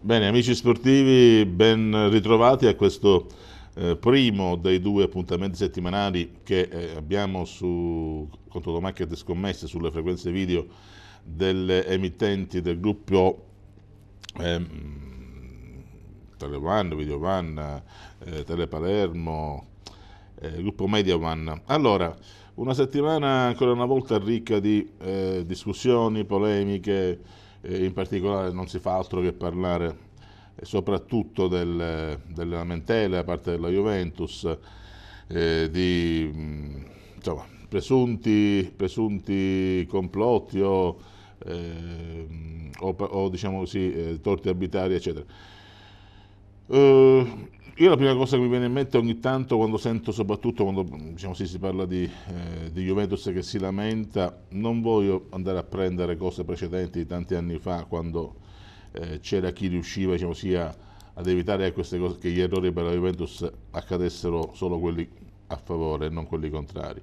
Bene, amici sportivi, ben ritrovati a questo eh, primo dei due appuntamenti settimanali che eh, abbiamo su Contodomacchia e Scommesse sulle frequenze video delle emittenti del gruppo ehm, Televan, Videovan, eh, Telepalermo, eh, gruppo Mediavan. Allora, una settimana ancora una volta ricca di eh, discussioni, polemiche, eh, in particolare non si fa altro che parlare eh, soprattutto del, delle lamentele da parte della Juventus, eh, di mm, insomma, presunti, presunti, complotti o, eh, o, o diciamo così, eh, torti arbitrari, eccetera. Uh, io la prima cosa che mi viene in mente ogni tanto quando sento, soprattutto quando diciamo, sì, si parla di, eh, di, Juventus che si lamenta, non voglio andare a prendere cose precedenti di tanti anni fa quando eh, c'era chi riusciva diciamo, sia ad evitare eh, queste cose, che gli errori per la Juventus accadessero solo quelli a favore e non quelli contrari.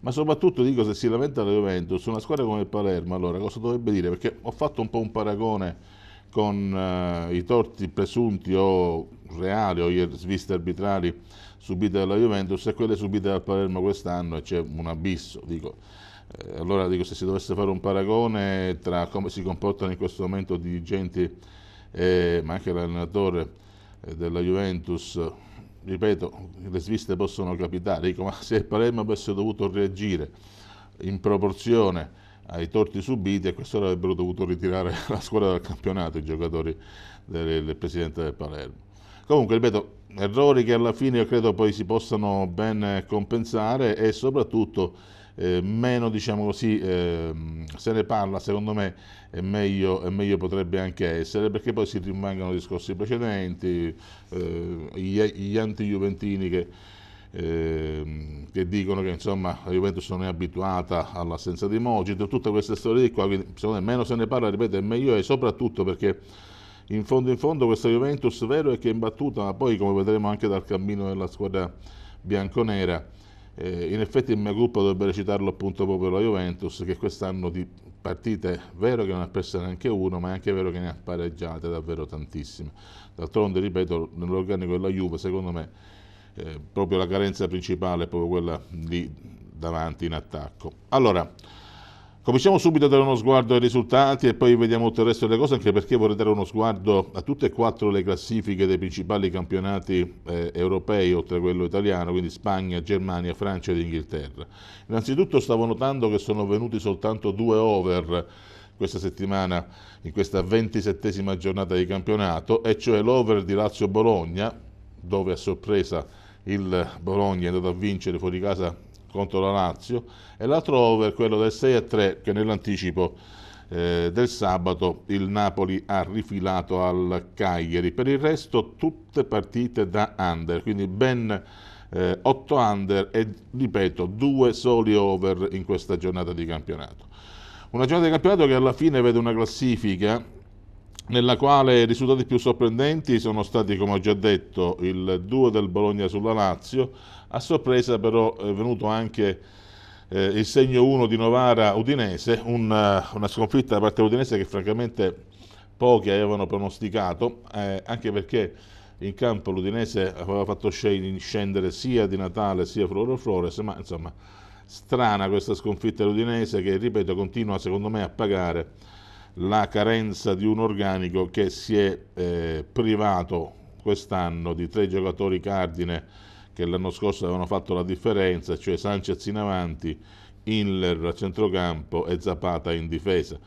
Ma soprattutto dico se si lamenta la Juventus, una squadra come il Palermo, allora cosa dovrebbe dire? Perché ho fatto un po' un paragone con eh, i torti presunti o reali o le sviste arbitrali subite dalla Juventus e quelle subite dal Palermo quest'anno e c'è un abisso. Dico. Eh, allora dico, se si dovesse fare un paragone tra come si comportano in questo momento dirigenti, eh, ma anche l'allenatore eh, della Juventus, ripeto, le sviste possono capitare, dico, ma se il Palermo avesse dovuto reagire in proporzione ai torti subiti a quest'ora avrebbero dovuto ritirare la squadra dal campionato i giocatori del, del presidente del Palermo. Comunque, ripeto, errori che alla fine io credo poi si possano ben eh, compensare e soprattutto eh, meno diciamo così eh, se ne parla secondo me è meglio, è meglio, potrebbe anche essere perché poi si rimangano discorsi precedenti eh, gli, gli anti-juventini che, ehm, che dicono che insomma la Juventus non è abituata all'assenza di Mogi, tutte queste storie di qua, quindi secondo me meno se ne parla, ripeto, è meglio e soprattutto perché in fondo in fondo questa Juventus vero è che è imbattuta, ma poi come vedremo anche dal cammino della squadra bianconera, eh, in effetti il mio gruppo dovrebbe recitarlo appunto proprio la Juventus, che quest'anno di partite vero che non ha perso neanche uno, ma è anche vero che ne ha pareggiate davvero tantissime. D'altronde, ripeto, nell'organico della Juve, secondo me, eh, proprio la carenza principale è proprio quella lì davanti in attacco. Allora, Cominciamo subito a dare uno sguardo ai risultati e poi vediamo tutto il resto delle cose, anche perché vorrei dare uno sguardo a tutte e quattro le classifiche dei principali campionati eh, europei, oltre a quello italiano, quindi Spagna, Germania, Francia ed Inghilterra. Innanzitutto stavo notando che sono venuti soltanto due over questa settimana, in questa ventisettesima giornata di campionato, e cioè l'over di Lazio-Bologna, dove a sorpresa il Bologna è andato a vincere fuori casa contro la Lazio e l'altro over quello del 6 a 3 che nell'anticipo eh, del sabato il Napoli ha rifilato al Cagliari per il resto tutte partite da under quindi ben eh, 8 under e ripeto due soli over in questa giornata di campionato una giornata di campionato che alla fine vede una classifica nella quale i risultati più sorprendenti sono stati, come ho già detto, il 2 del Bologna sulla Lazio, a sorpresa però è venuto anche eh, il segno 1 di Novara Udinese, una, eh, una sconfitta da parte dell'Udinese che francamente pochi avevano pronosticato, eh, anche perché in campo l'Udinese aveva fatto scendere sia Di Natale sia Floro Flores, ma insomma strana questa sconfitta dell'Udinese che, ripeto, continua secondo me a pagare la carenza di un organico che si è eh, privato quest'anno di tre giocatori cardine che l'anno scorso avevano fatto la differenza, cioè Sanchez in avanti, Inler a centrocampo e Zapata in difesa.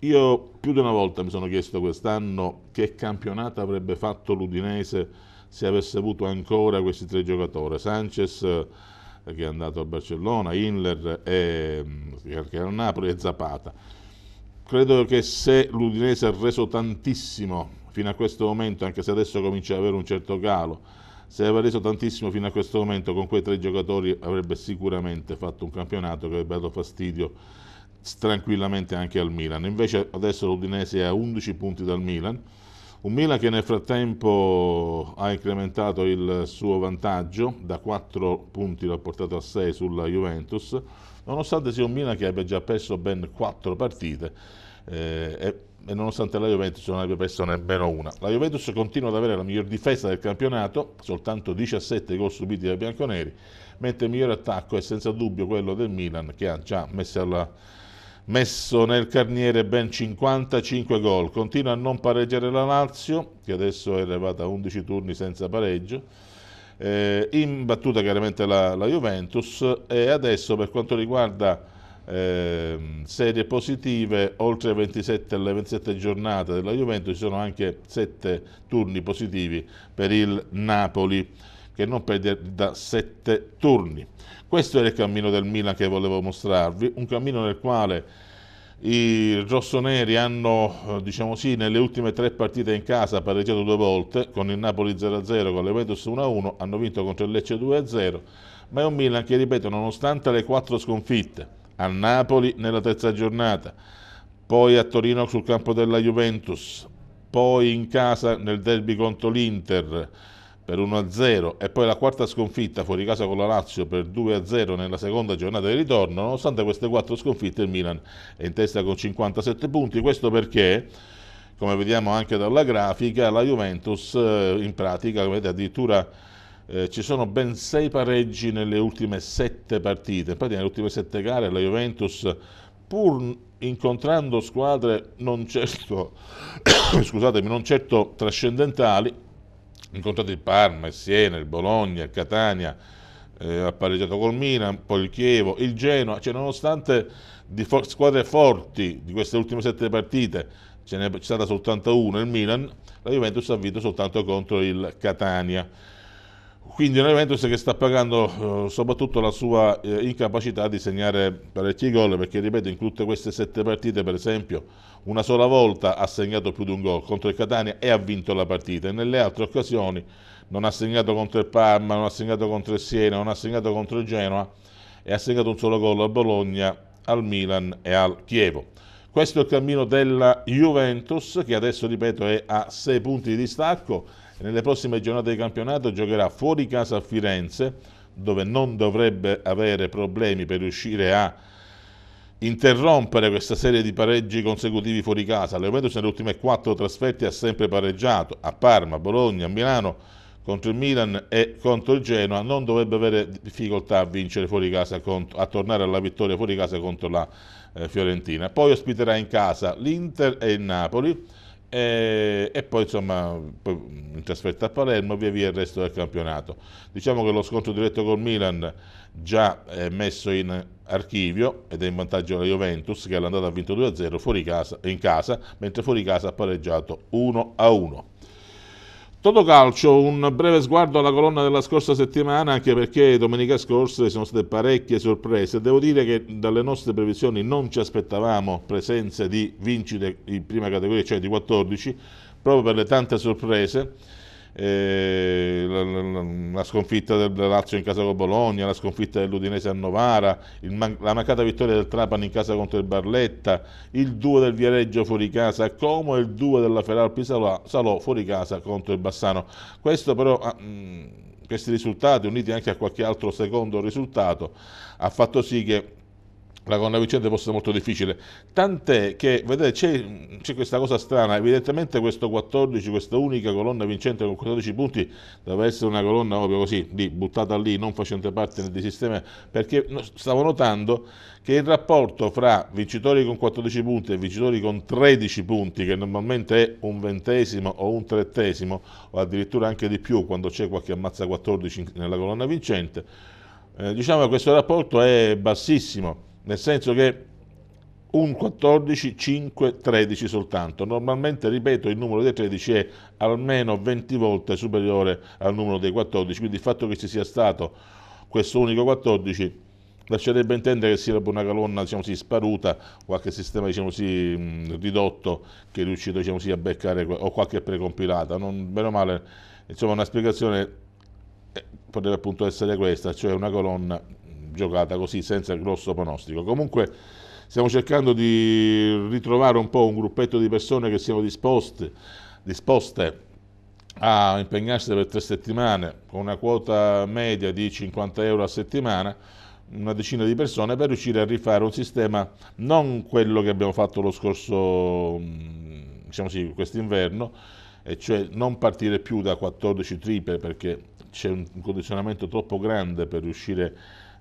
Io più di una volta mi sono chiesto quest'anno che campionato avrebbe fatto l'Udinese se avesse avuto ancora questi tre giocatori. Sanchez eh, che è andato a Barcellona, Inler e, mm, che era a Napoli e Zapata. Credo che se l'Udinese ha reso tantissimo fino a questo momento, anche se adesso comincia ad avere un certo calo, se aveva reso tantissimo fino a questo momento con quei tre giocatori avrebbe sicuramente fatto un campionato che avrebbe dato fastidio tranquillamente anche al Milan. Invece adesso l'Udinese è a 11 punti dal Milan. Un Milan che nel frattempo ha incrementato il suo vantaggio, da 4 punti l'ha portato a 6 sulla Juventus, nonostante sia un Milan che abbia già perso ben 4 partite. Eh, e nonostante la Juventus non abbia perso nemmeno una. La Juventus continua ad avere la miglior difesa del campionato, soltanto 17 gol subiti dai bianconeri, mentre il miglior attacco è senza dubbio quello del Milan che ha già messo, alla, messo nel carniere ben 55 gol. Continua a non pareggiare la Lazio, che adesso è arrivata a 11 turni senza pareggio. Eh, imbattuta chiaramente la, la Juventus e adesso per quanto riguarda eh, serie positive, oltre alle 27, alle 27 giornate della Juventus ci sono anche 7 turni positivi per il Napoli che non perde da 7 turni. Questo era il cammino del Milan che volevo mostrarvi, un cammino nel quale i rossoneri hanno, eh, diciamo sì, nelle ultime tre partite in casa pareggiato due volte, con il Napoli 0-0, con le Ventus 1-1, hanno vinto contro il Lecce 2-0, ma è un Milan che, ripeto, nonostante le quattro sconfitte, a Napoli nella terza giornata, poi a Torino sul campo della Juventus, poi in casa nel derby contro l'Inter per 1-0 e poi la quarta sconfitta fuori casa con la Lazio per 2-0 nella seconda giornata di ritorno, nonostante queste quattro sconfitte il Milan è in testa con 57 punti, questo perché come vediamo anche dalla grafica la Juventus eh, in pratica avete addirittura eh, ci sono ben sei pareggi nelle ultime sette partite, infatti nelle ultime sette gare la Juventus pur incontrando squadre non certo, scusatemi, non certo trascendentali, incontrato il Parma, il Siena, il Bologna, il Catania, eh, ha pareggiato col Milan, poi il Chievo, il Genoa, cioè nonostante di for squadre forti di queste ultime sette partite ce n'è stata soltanto una, il Milan, la Juventus ha vinto soltanto contro il Catania quindi è Juventus che sta pagando eh, soprattutto la sua eh, incapacità di segnare parecchi gol perché ripeto in tutte queste sette partite per esempio una sola volta ha segnato più di un gol contro il Catania e ha vinto la partita e nelle altre occasioni non ha segnato contro il Parma, non ha segnato contro il Siena, non ha segnato contro il Genoa e ha segnato un solo gol a Bologna, al Milan e al Chievo. Questo è il cammino della Juventus che adesso ripeto è a 6 punti di distacco nelle prossime giornate di campionato giocherà fuori casa a Firenze, dove non dovrebbe avere problemi per riuscire a interrompere questa serie di pareggi consecutivi fuori casa. La Juventus nelle ultime quattro trasferte ha sempre pareggiato a Parma, Bologna, Milano contro il Milan e contro il Genoa non dovrebbe avere difficoltà a vincere fuori casa a tornare alla vittoria fuori casa contro la eh, Fiorentina poi ospiterà in casa l'Inter e il Napoli e, e, poi insomma mm, in trasferta a Palermo via via il resto del campionato. Diciamo che lo scontro diretto col Milan già è messo in archivio ed è in vantaggio la Juventus che all'andata ha vinto 2-0 fuori casa, in casa, mentre fuori casa ha pareggiato 1-1. Calcio, un breve sguardo alla colonna della scorsa settimana, anche perché domenica scorsa ci sono state parecchie sorprese. Devo dire che dalle nostre previsioni non ci aspettavamo presenze di vincite in prima categoria, cioè di 14, proprio per le tante sorprese eh, la, la, la, sconfitta del, Lazio in casa con Bologna, la sconfitta dell'Udinese a Novara, man, la mancata vittoria del Trapani in casa contro il Barletta, il 2 del Viareggio fuori casa a Como e il 2 della Feralpi Salò, Salò fuori casa contro il Bassano. Questo però... Ah, mh, mm, questi risultati, uniti anche a qualche altro secondo risultato, ha fatto sì che la gonna vincente può essere molto difficile, tant'è che vedete, c'è, questa cosa strana, evidentemente questo 14, questa unica colonna vincente con 14 punti doveva essere una colonna proprio così, lì, buttata lì, non facente parte del sistema, perché stavo notando che il rapporto fra vincitori con 14 punti e vincitori con 13 punti, che normalmente è un ventesimo o un trettesimo, o addirittura anche di più quando c'è qualche ammazza 14 nella colonna vincente, eh, diciamo che questo rapporto è bassissimo nel senso che un 14, 5, 13 soltanto. Normalmente, ripeto, il numero dei 13 è almeno 20 volte superiore al numero dei 14, quindi il fatto che ci sia stato questo unico 14 lascerebbe intendere che sia una colonna diciamo così, sparuta, qualche sistema diciamo così, ridotto che è riuscito diciamo così, a beccare o qualche precompilata. Non, bene male, insomma, una spiegazione eh, potrebbe appunto essere questa, cioè una colonna giocata così senza grosso pronostico. Comunque stiamo cercando di ritrovare un po' un gruppetto di persone che siano disposte, disposte a impegnarsi per tre settimane con una quota media di 50 euro a settimana una decina di persone per riuscire a rifare un sistema non quello che abbiamo fatto lo scorso mm, diciamo sì, quest'inverno e cioè non partire più da 14 triple perché c'è un condizionamento troppo grande per riuscire a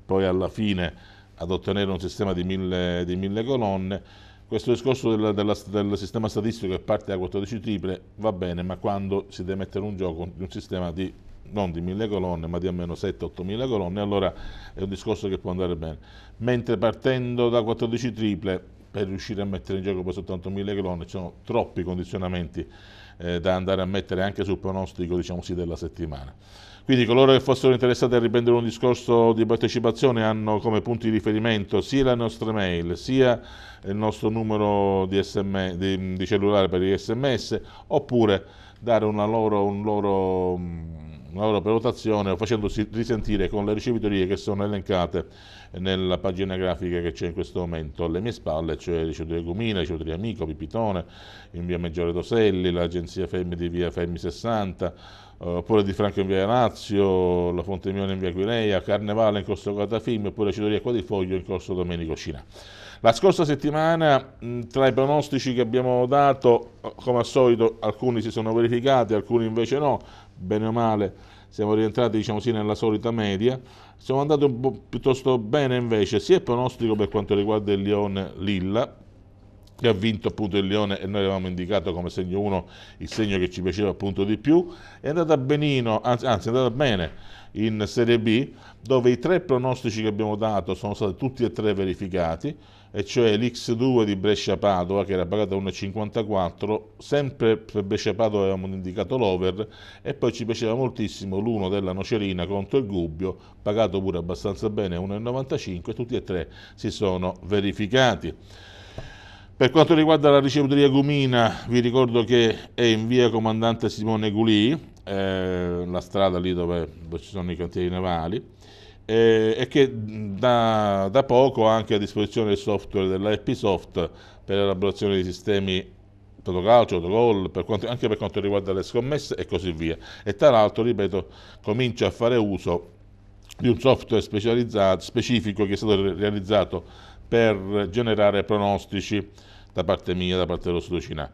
poi alla fine ad ottenere un sistema di mille, di mille colonne. Questo discorso della, della, del sistema statistico che parte da 14 triple va bene, ma quando si deve mettere un gioco, di un sistema di non di mille colonne, ma di almeno 7-8 mila colonne, allora è un discorso che può andare bene. Mentre partendo da 14 triple, per riuscire a mettere in gioco poi soltanto mille colonne, ci sono troppi condizionamenti eh, da andare a mettere anche sul pronostico diciamo sì, della settimana. Quindi coloro che fossero interessati a riprendere un discorso di partecipazione hanno come punti di riferimento sia la nostra mail, sia il nostro numero di, sms, di, di cellulare per gli sms, oppure dare una loro, un loro, una loro prenotazione o facendosi risentire con le ricevitorie che sono elencate nella pagina grafica che c'è in questo momento alle mie spalle, cioè Ricevitoria Gumina, Ricevitoria Amico, Pipitone, in via Maggiore Doselli, l'agenzia Fermi di via Femmi 60, eh, oppure di Franco in via Lazio, la Fonte Mione in via Guinea, Carnevale in corso Catafilm, oppure Cidoria Acqua di Foglio in corso Domenico Cina. La scorsa settimana, tra i pronostici che abbiamo dato, eh, come al solito, alcuni si sono verificati, alcuni invece no, bene o male, siamo rientrati diciamo sì, nella solita media. Siamo andati un po' piuttosto bene invece, sia il pronostico per quanto riguarda il Lione Lilla, che ha vinto appunto il Leone e noi avevamo indicato come segno 1 il segno che ci piaceva appunto di più, è andata benino, anzi, anzi è andata bene in Serie B dove i tre pronostici che abbiamo dato sono stati tutti e tre verificati e cioè l'X2 di Brescia-Padova che era pagata 1,54 sempre per Brescia-Padova avevamo indicato l'over e poi ci piaceva moltissimo l'1 della Nocerina contro il Gubbio pagato pure abbastanza bene 1,95 tutti e tre si sono verificati per quanto riguarda la ricevutoria Gumina, vi ricordo che è in via Comandante Simone Gulì, eh, la strada lì dove, dove, ci sono i cantieri navali, eh, e che da, da poco ha anche a disposizione il software dell'Episoft per l'elaborazione di sistemi Totocalcio, autogol, per anche per quanto riguarda le scommesse e così via. E tra l'altro, ripeto, comincia a fare uso di un software specializzato, specifico che è stato realizzato per generare pronostici da parte mia, da parte dello Sudocina.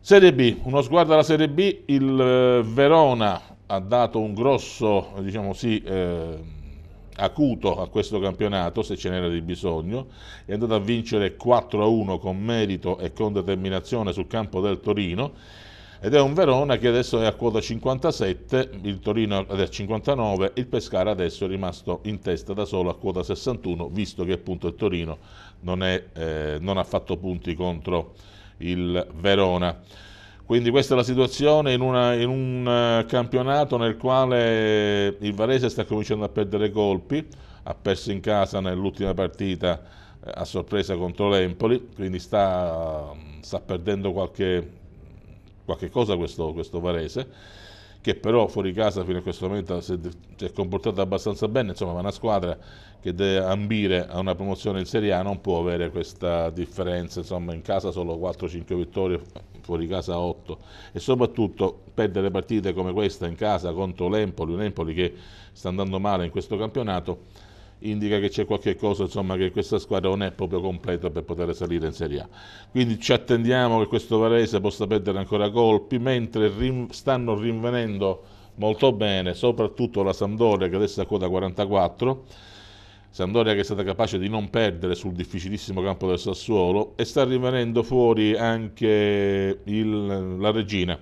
Serie B, uno sguardo alla Serie B, il eh, Verona ha dato un grosso, diciamo sì, eh, acuto a questo campionato, se ce n'era di bisogno, è andato a vincere 4-1 con merito e con determinazione sul campo del Torino ed è un Verona che adesso è a quota 57, il Torino è a 59, il Pescara adesso è rimasto in testa da solo a quota 61, visto che appunto il Torino non, è, eh, non ha fatto punti contro il Verona. Quindi questa è la situazione in, una, in, un eh, campionato nel quale il Varese sta cominciando a perdere colpi, ha perso in casa nell'ultima partita eh, a sorpresa contro l'Empoli, quindi sta, mm, sta perdendo qualche, qualche cosa questo, questo Varese, che però fuori casa fino a questo momento si è comportato abbastanza bene, insomma ma una squadra che deve ambire a una promozione in Serie A non può avere questa differenza, insomma in casa solo 4-5 vittorie, fuori casa 8 e soprattutto perdere partite come questa in casa contro l'Empoli, un Empoli che sta andando male in questo campionato indica che c'è qualche cosa, insomma, che questa squadra non è proprio completa per poter salire in Serie A. Quindi ci attendiamo che questo Varese possa perdere ancora colpi, mentre rin stanno rinvenendo molto bene, soprattutto la Sampdoria che adesso è a quota 44. Sampdoria che è stata capace di non perdere sul difficilissimo campo del Sassuolo e sta rimanendo fuori anche il, la Regina.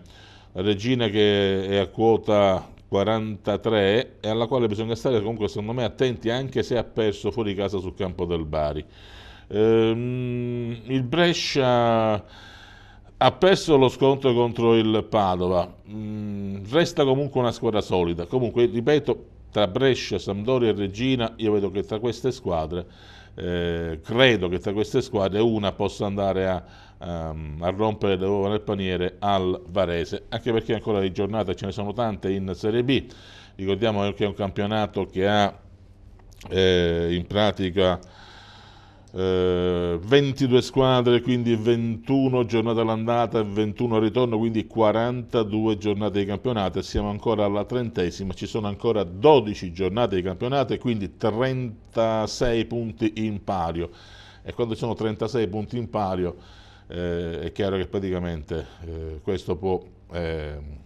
La Regina che è a quota 43 e alla quale bisogna stare comunque secondo me attenti anche se ha perso fuori casa sul campo del Bari. Ehm, il Brescia ha perso lo scontro contro il Padova, mm, resta comunque una squadra solida. Comunque, ripeto, tra Brescia, Sampdoria e Regina, io vedo che tra queste squadre, eh, credo che tra queste squadre una possa andare a, um, a rompere le uova nel paniere al Varese, anche perché ancora di giornate ce ne sono tante in Serie B. Ricordiamo che è un campionato che ha eh, in pratica eh, 22 squadre, quindi 21 giornate all'andata e 21 al ritorno, quindi 42 giornate di campionato. Siamo ancora alla trentesima, ci sono ancora 12 giornate di campionato e quindi 36 punti in pario. E quando ci sono 36 punti in pario, eh, è chiaro che praticamente eh, questo può ehm,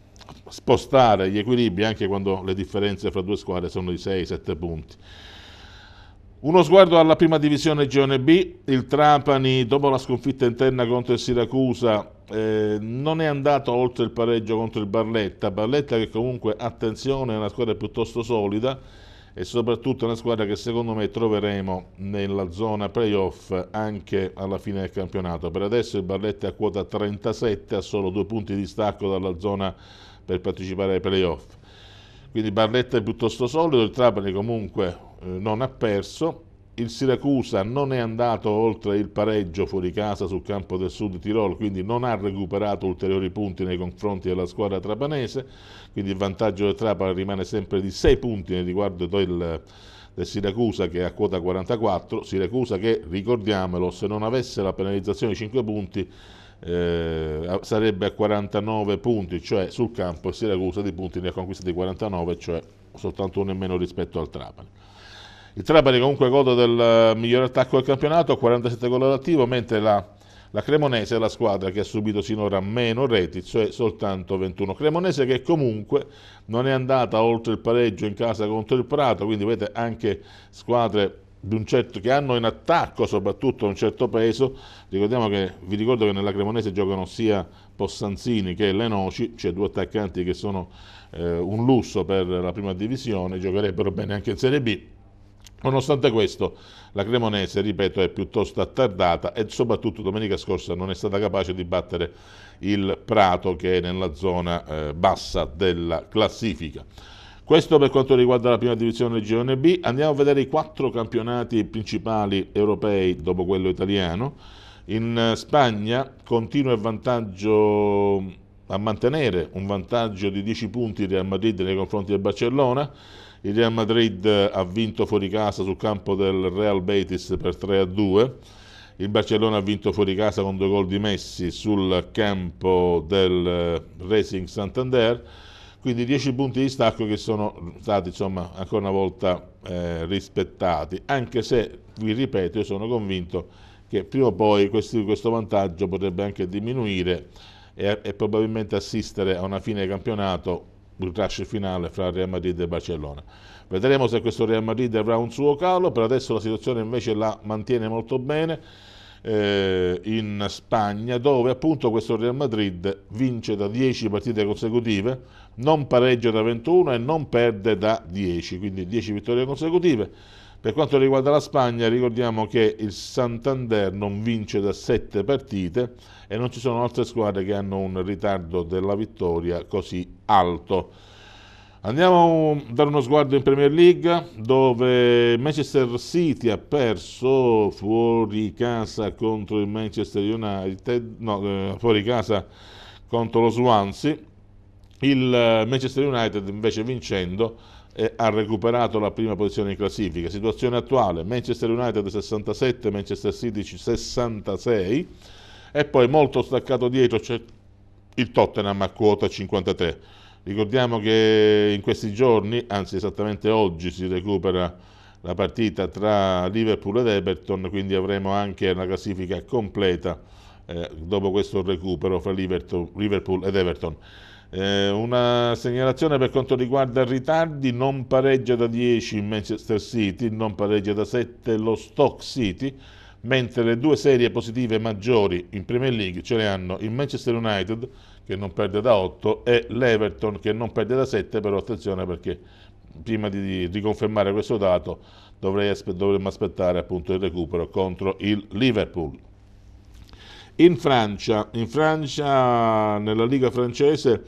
spostare gli equilibri anche quando le differenze fra due squadre sono di 6-7 punti. Uno sguardo alla prima divisione Gione B, il Trapani dopo la sconfitta interna contro il Siracusa eh, non è andato oltre il pareggio contro il Barletta, Barletta che comunque attenzione è una squadra piuttosto solida, e soprattutto una squadra che secondo me troveremo nella zona playoff anche alla fine del campionato. Per adesso il Barletta è a quota 37, ha solo due punti di stacco dalla zona per partecipare ai playoff. Quindi Barletta è piuttosto solido, il Trapani comunque eh, non ha perso, il Siracusa non è andato oltre il pareggio fuori casa sul campo del Sud Tirol, quindi non ha recuperato ulteriori punti nei confronti della squadra trapanese, quindi il vantaggio del Trapani rimane sempre di 6 punti nel riguardo del, del Siracusa che è a quota 44, Siracusa che ricordiamolo se non avesse la penalizzazione di 5 punti eh, sarebbe a 49 punti, cioè sul campo Siracusa di punti ne ha conquistati 49, cioè soltanto uno in meno rispetto al Trapani. Il Trabari comunque gode del eh, miglior attacco del campionato, 47 gol all'attivo, mentre la, la, Cremonese è la squadra che ha subito sinora meno reti, cioè soltanto 21. Cremonese che comunque non è andata oltre il pareggio in casa contro il Prato, quindi vedete anche squadre Certo, che hanno in attacco soprattutto un certo peso. Ricordiamo che, vi ricordo che nella Cremonese giocano sia Possanzini che Lenoci, cioè due attaccanti che sono eh, un lusso per la prima divisione, giocherebbero bene anche in Serie B. Nonostante questo, la Cremonese, ripeto, è piuttosto attardata e soprattutto domenica scorsa non è stata capace di battere il Prato che è nella zona eh, bassa della classifica. Questo per quanto riguarda la prima divisione del girone B. Andiamo a vedere i quattro campionati principali europei dopo quello italiano. In eh, Spagna continua il vantaggio a mantenere un vantaggio di 10 punti Real Madrid nei confronti del Barcellona il Real Madrid ha vinto fuori casa sul campo del Real Betis per 3 a 2. Il Barcellona ha vinto fuori casa con due gol di Messi sul campo del eh, Racing Santander. Quindi 10 punti di stacco che sono stati insomma, ancora una volta eh, rispettati, anche se, vi ripeto, io sono convinto che prima o poi questi, questo vantaggio potrebbe anche diminuire e, e probabilmente assistere a una fine campionato clash finale fra Real Madrid e Barcellona. Vedremo se questo Real Madrid avrà un suo calo, per adesso la situazione invece la mantiene molto bene eh, in Spagna, dove appunto questo Real Madrid vince da 10 partite consecutive, non pareggia da 21 e non perde da 10, quindi 10 vittorie consecutive per quanto riguarda la Spagna, ricordiamo che il Santander non vince da sette partite e non ci sono altre squadre che hanno un ritardo della vittoria così alto. Andiamo a dare uno sguardo in Premier League dove Manchester City ha perso fuori casa contro il Manchester United, no, eh, fuori casa contro lo Swansea, il Manchester United invece vincendo eh, ha recuperato la prima posizione in classifica. Situazione attuale, Manchester United 67, Manchester City 66 e poi molto staccato dietro c'è il Tottenham a quota 53. Ricordiamo che in questi giorni, anzi esattamente oggi, si recupera la partita tra Liverpool ed Everton, quindi avremo anche la classifica completa eh, dopo questo recupero fra Liverpool ed Everton. Eh, una segnalazione per quanto riguarda ritardi, non pareggia da 10 Manchester City, non pareggia da 7 lo Stock City, mentre le due serie positive maggiori in Premier League ce le hanno il Manchester United che non perde da 8 e l'Everton che non perde da 7, però attenzione perché prima di riconfermare questo dato dovremmo aspettare appunto il recupero contro il Liverpool. In Francia, in Francia nella Liga francese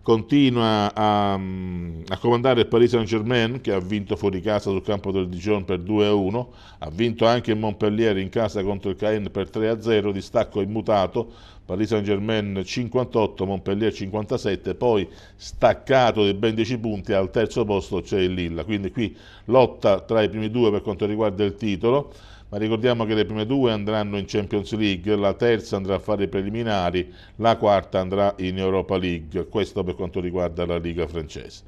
continua a, a, comandare il Paris Saint Germain che ha vinto fuori casa sul campo del Dijon per 2-1, ha vinto anche il Montpellier in casa contro il Caen per 3-0, distacco immutato, Paris Saint Germain 58, Montpellier 57, poi staccato di ben 10 punti al terzo posto c'è il Lilla, quindi qui lotta tra i primi due per quanto riguarda il titolo ma ricordiamo che le prime due andranno in Champions League, la terza andrà a fare i preliminari, la quarta andrà in Europa League, questo per quanto riguarda la Liga francese.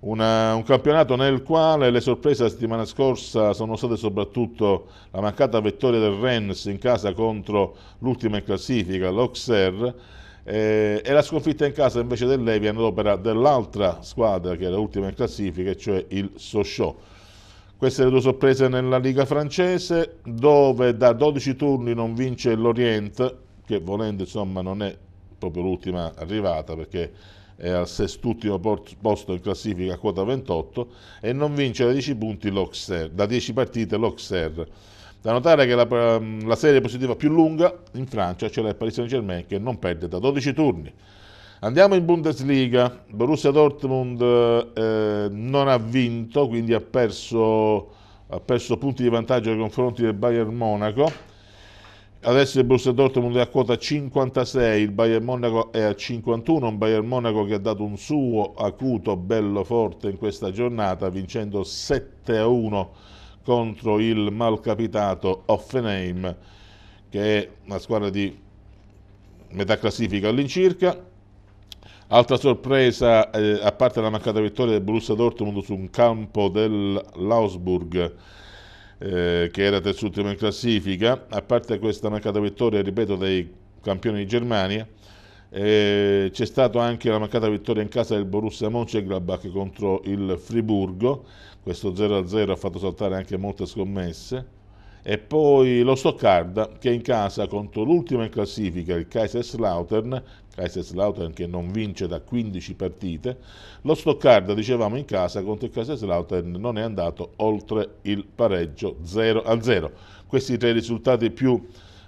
Una, un campionato nel quale le sorprese la settimana scorsa sono state soprattutto la mancata vittoria del Rennes in casa contro l'ultima in classifica, l'Auxerre, eh, e la sconfitta in casa invece del ad all'opera dell'altra squadra che era l'ultima in classifica, cioè il Sochaux. Queste le due sorprese nella Liga francese, dove da 12 turni non vince l'Orient, che volendo insomma non è proprio l'ultima arrivata perché è al sest'ultimo posto in classifica a quota 28 e non vince da 10 punti l'Auxerre, da 10 partite l'Auxerre. Da notare che la, ehm, la, serie positiva più lunga in Francia ce cioè la il Paris Saint-Germain che non perde da 12 turni. Andiamo in Bundesliga, Borussia Dortmund eh, non ha vinto, quindi ha perso, ha perso punti di vantaggio nei confronti del Bayern Monaco. Adesso il Borussia Dortmund è a quota 56, il Bayern Monaco è a 51, un Bayern Monaco che ha dato un suo acuto bello forte in questa giornata vincendo 7-1 contro il malcapitato Offenheim che è una squadra di metà classifica all'incirca. Altra sorpresa, eh, a parte la mancata vittoria del Borussia Dortmund su un campo dell'Ausburg, eh, che era terzultimo in classifica, a parte questa mancata vittoria, ripeto, dei campioni di Germania, eh, c'è stata anche la mancata vittoria in casa del Borussia Mönchengladbach contro il Friburgo, questo 0-0 ha fatto saltare anche molte scommesse, e poi lo Stoccarda che in casa contro l'ultimo in classifica, il Kaiserslautern, Kaiserslautern che non vince da 15 partite, lo Stoccarda, dicevamo in casa, contro il Kaiserslautern non è andato oltre il pareggio 0 a 0. Questi tre risultati più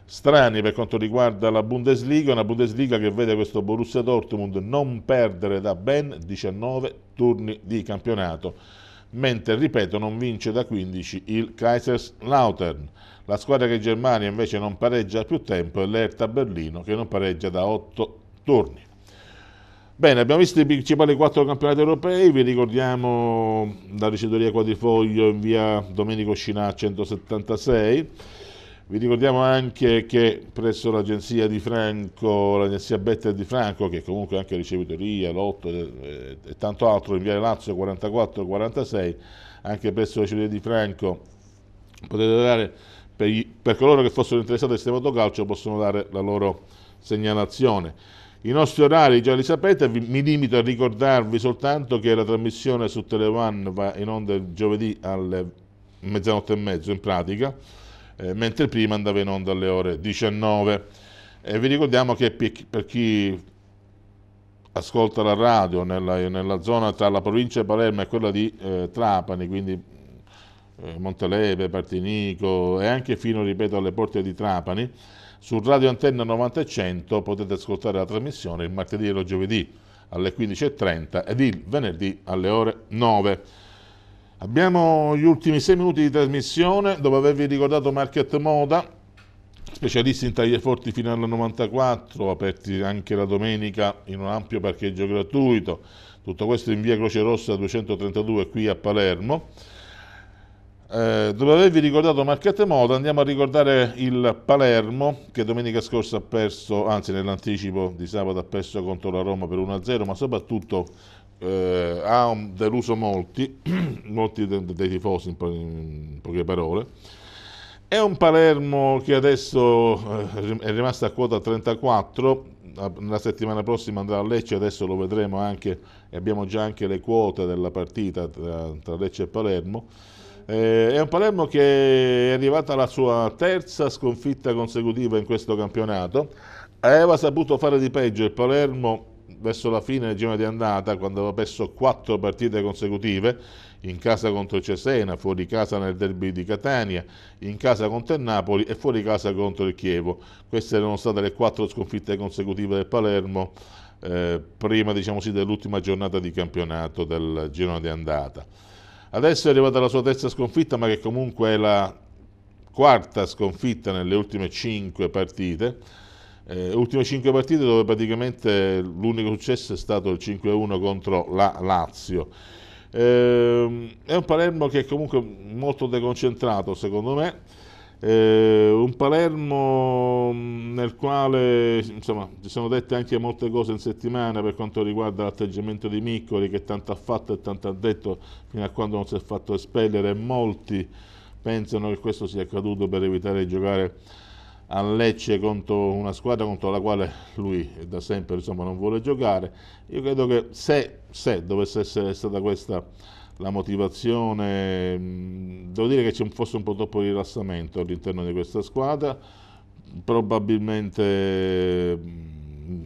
strani per quanto riguarda la Bundesliga, una Bundesliga che vede questo Borussia Dortmund non perdere da ben 19 turni di campionato, mentre, ripeto, non vince da 15 il Kaiserslautern. La squadra che in Germania invece non pareggia più tempo è l'Erta Berlino che non pareggia da 8 torni. Bene, abbiamo visto i principali quattro campionati europei, vi ricordiamo la ricedoria quadrifoglio in via Domenico Scinà 176, vi ricordiamo anche che presso l'agenzia di Franco, l'agenzia Better di Franco, che comunque anche ricevitoria, lotto eh, e, tanto altro, in via Lazio 44-46, anche presso l'agenzia di Franco potete dare, per, per coloro che fossero interessati al sistema calcio, possono dare la loro segnalazione. I nostri orari già li sapete, mi limito a ricordarvi soltanto che la trasmissione su Televan va in onda il giovedì alle mezzanotte e mezzo in pratica, eh, mentre prima andava in onda alle ore 19. E vi ricordiamo che per chi ascolta la radio nella, nella zona tra la provincia di Palermo e quella di eh, Trapani, quindi eh, Monteleve, Partinico e anche fino, ripeto, alle porte di Trapani, su Radio Antenna 90 e 100 potete ascoltare la trasmissione il martedì e lo giovedì alle 15.30 ed il venerdì alle ore 9. Abbiamo gli ultimi 6 minuti di trasmissione, dopo avervi ricordato Market Moda, specialisti in tagliaforti fino al 94, aperti anche la domenica in un ampio parcheggio gratuito. Tutto questo in via Croce Rossa 232 qui a Palermo. Eh, dopo avervi ricordato Marchette Moda andiamo a ricordare il Palermo che domenica scorsa ha perso, anzi nell'anticipo di sabato ha perso contro la Roma per 1-0 ma soprattutto eh, ha deluso molti, molti dei, dei tifosi in, po in, poche parole. È un Palermo che adesso eh, è rimasto a quota 34, la settimana prossima andrà a Lecce, adesso lo vedremo anche, abbiamo già anche le quote della partita tra, tra Lecce e Palermo eh, è un Palermo che è arrivata alla sua terza sconfitta consecutiva in questo campionato. Aveva saputo fare di peggio il Palermo verso la fine del giro di andata, quando aveva perso quattro partite consecutive, in casa contro Cesena, fuori casa nel derby di Catania, in casa contro il Napoli e fuori casa contro il Chievo. Queste erano state le quattro sconfitte consecutive del Palermo eh, prima diciamo sì, dell'ultima giornata di campionato del girone di andata. Adesso è arrivata la sua terza sconfitta, ma che comunque è la quarta sconfitta nelle ultime cinque partite. Eh, ultime cinque partite dove praticamente l'unico successo è stato il 5-1 contro la Lazio. Eh, è un Palermo che è comunque molto deconcentrato secondo me, eh, un Palermo mm, nel quale insomma, ci sono dette anche molte cose in settimana per quanto riguarda l'atteggiamento di Miccoli che tanto ha fatto e tanto ha detto fino a quando non si è fatto espellere molti pensano che questo sia accaduto per evitare di giocare a Lecce contro una squadra contro la quale lui da sempre insomma, non vuole giocare io credo che se, se dovesse essere stata questa la motivazione, mm, devo dire che c'è forse un po' troppo rilassamento all'interno di questa squadra, probabilmente mm,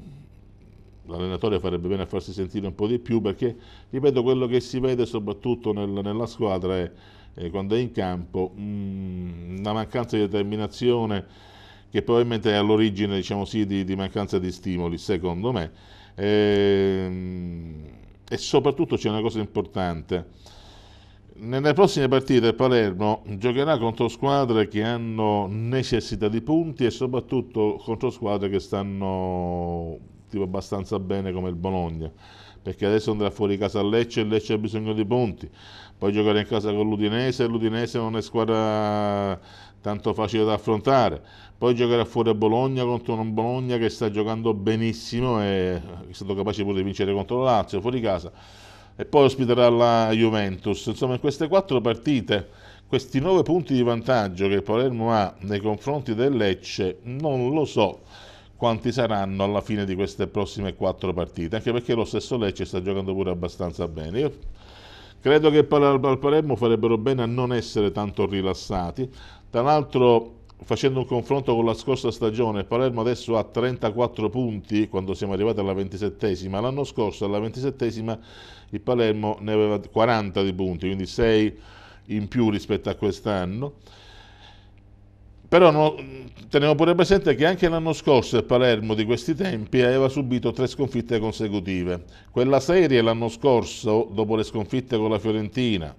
l'allenatore farebbe bene a farsi sentire un po' di più perché, ripeto, quello che si vede soprattutto nel, nella squadra è, eh, quando è in campo mh, mm, una mancanza di determinazione che probabilmente è all'origine diciamo sì, di, di, mancanza di stimoli, secondo me. Ehm, e soprattutto c'è una cosa importante. Nelle prossime partite Palermo giocherà contro squadre che hanno necessità di punti e soprattutto contro squadre che stanno tipo abbastanza bene come il Bologna perché adesso andrà fuori casa a Lecce e Lecce ha bisogno di punti. Poi giocherà in casa con l'Udinese, e l'Udinese non è squadra tanto facile da affrontare. Poi giocherà fuori a Bologna contro un Bologna che sta giocando benissimo e è stato capace pure di vincere contro la Lazio fuori casa. E poi ospiterà la Juventus. Insomma, in queste quattro partite, questi nove punti di vantaggio che Palermo ha nei confronti del Lecce, non lo so quanti saranno alla fine di queste prossime quattro partite, anche perché lo stesso Lecce sta giocando pure abbastanza bene. Io credo che al Palermo farebbero bene a non essere tanto rilassati, tra l'altro facendo un confronto con la scorsa stagione, Palermo adesso ha 34 punti quando siamo arrivati alla 27esima, l'anno scorso alla 27esima il Palermo ne aveva 40 di punti, quindi 6 in più rispetto a quest'anno. Però no, teniamo pure presente che anche l'anno scorso il Palermo di questi tempi aveva subito tre sconfitte consecutive. Quella serie l'anno scorso, dopo le sconfitte con la Fiorentina,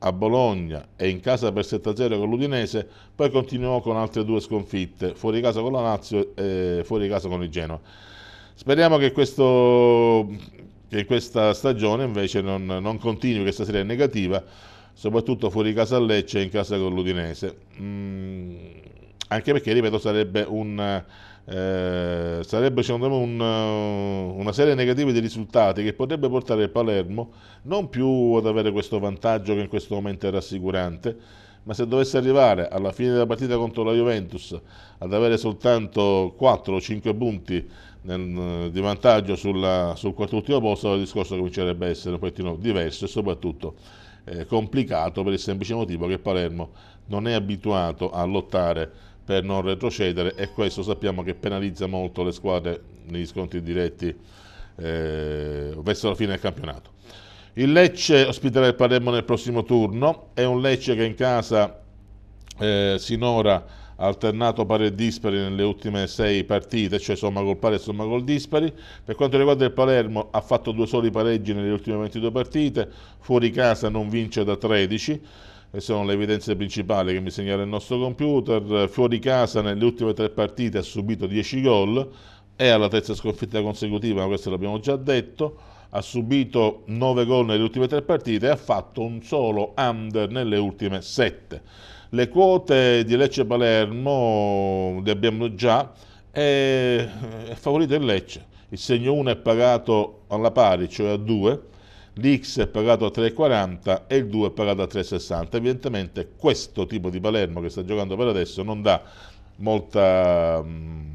a Bologna e in casa per 7-0 con l'Udinese, poi continuò con altre due sconfitte, fuori casa con la Lazio e fuori casa con il Genoa. Speriamo che, questo, che questa stagione invece non, non continui, questa serie è negativa, soprattutto fuori casa a Lecce e in casa con l'Udinese. Mm anche perché, ripeto, sarebbe, un, eh, sarebbe secondo me un, eh, una serie negativa di risultati che potrebbe portare il Palermo non più ad avere questo vantaggio che in questo momento è rassicurante, ma se dovesse arrivare alla fine della partita contro la Juventus ad avere soltanto 4 o 5 punti nel, eh, di vantaggio sulla, sul quart'ultimo posto, il discorso comincerebbe a essere un pochettino diverso e soprattutto eh, complicato per il semplice motivo che Palermo non è abituato a lottare per non retrocedere e questo sappiamo che penalizza molto le squadre negli scontri diretti eh, verso la fine del campionato. Il Lecce ospiterà il Palermo nel prossimo turno, è un Lecce che in casa eh, sinora alternato pari e dispari nelle ultime sei partite, cioè somma col pari e somma col dispari. Per quanto riguarda il Palermo ha fatto due soli pareggi nelle ultime 22 partite, fuori casa non vince da 13 sono le evidenze principali che mi segnala il nostro computer. Fuori casa nelle ultime tre partite ha subito 10 gol, è alla terza sconfitta consecutiva, ma questo l'abbiamo già detto. Ha subito 9 gol nelle ultime tre partite e ha fatto un solo under nelle ultime 7. Le quote di Lecce Palermo le abbiamo già, è favorito il Lecce. Il segno 1 è pagato alla pari, cioè a 2 l'X è pagato a 3,40 e il 2 è pagato a 3,60. Evidentemente questo tipo di Palermo che sta giocando per adesso non dà molta, mm,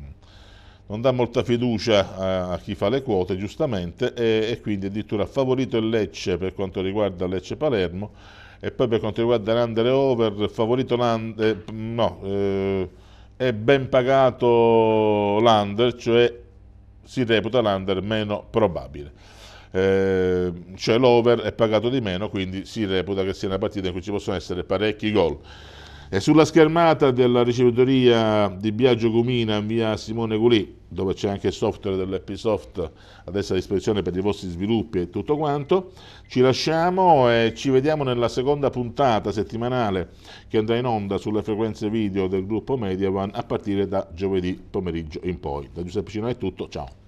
non dà molta fiducia a, a, chi fa le quote, giustamente, e, e quindi addirittura ha favorito il Lecce per quanto riguarda Lecce-Palermo e poi per quanto riguarda l'Under Over, favorito l'Under, eh, no, eh, è ben pagato l'Under, cioè si reputa l'Under meno probabile eh, cioè l'over è pagato di meno, quindi si reputa che sia una partita in cui ci possono essere parecchi gol. E sulla schermata della ricevitoria di Biagio Gumina in via Simone Gulì, dove c'è anche il software dell'Episoft adesso a disposizione per i vostri sviluppi e tutto quanto, ci lasciamo e ci vediamo nella seconda puntata settimanale che andrà in onda sulle frequenze video del gruppo Mediavan a partire da giovedì pomeriggio in poi. Da Giuseppe Cino è tutto, ciao.